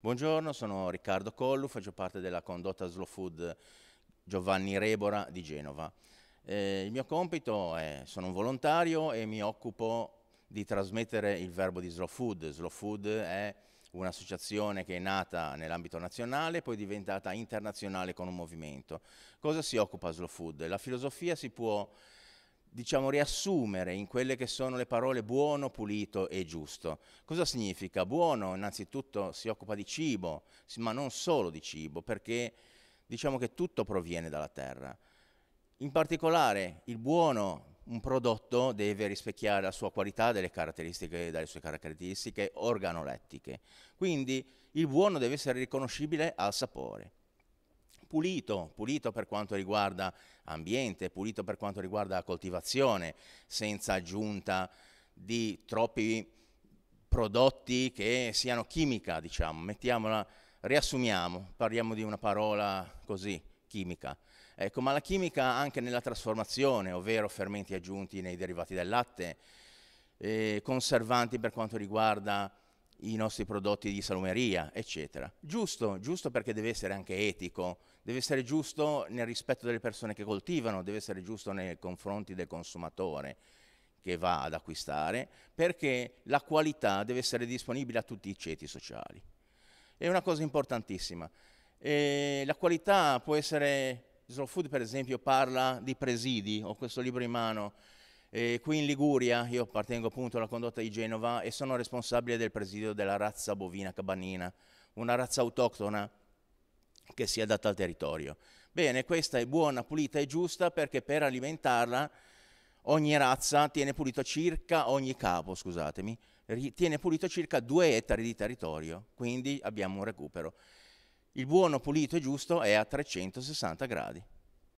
Buongiorno, sono Riccardo Collu, faccio parte della condotta Slow Food Giovanni Rebora di Genova. Eh, il mio compito è, sono un volontario e mi occupo di trasmettere il verbo di Slow Food. Slow Food è un'associazione che è nata nell'ambito nazionale e poi diventata internazionale con un movimento. Cosa si occupa Slow Food? La filosofia si può diciamo, riassumere in quelle che sono le parole buono, pulito e giusto. Cosa significa? Buono innanzitutto si occupa di cibo, ma non solo di cibo, perché diciamo che tutto proviene dalla terra. In particolare il buono, un prodotto deve rispecchiare la sua qualità delle caratteristiche, dalle sue caratteristiche organolettiche. Quindi il buono deve essere riconoscibile al sapore pulito, pulito per quanto riguarda ambiente, pulito per quanto riguarda la coltivazione, senza aggiunta di troppi prodotti che siano chimica, diciamo, mettiamola, riassumiamo, parliamo di una parola così, chimica. Ecco, ma la chimica anche nella trasformazione, ovvero fermenti aggiunti nei derivati del latte, eh, conservanti per quanto riguarda i nostri prodotti di salumeria, eccetera. Giusto, giusto perché deve essere anche etico, deve essere giusto nel rispetto delle persone che coltivano, deve essere giusto nei confronti del consumatore che va ad acquistare, perché la qualità deve essere disponibile a tutti i ceti sociali. È una cosa importantissima. E la qualità può essere, Slow Food per esempio parla di presidi, ho questo libro in mano, e qui in Liguria io appartengo appunto alla condotta di Genova e sono responsabile del presidio della razza bovina cabanina, una razza autoctona che si adatta al territorio. Bene, questa è buona, pulita e giusta perché per alimentarla ogni razza tiene pulito circa, ogni capo, scusatemi, tiene pulito circa 2 ettari di territorio, quindi abbiamo un recupero. Il buono, pulito e giusto è a 360 gradi.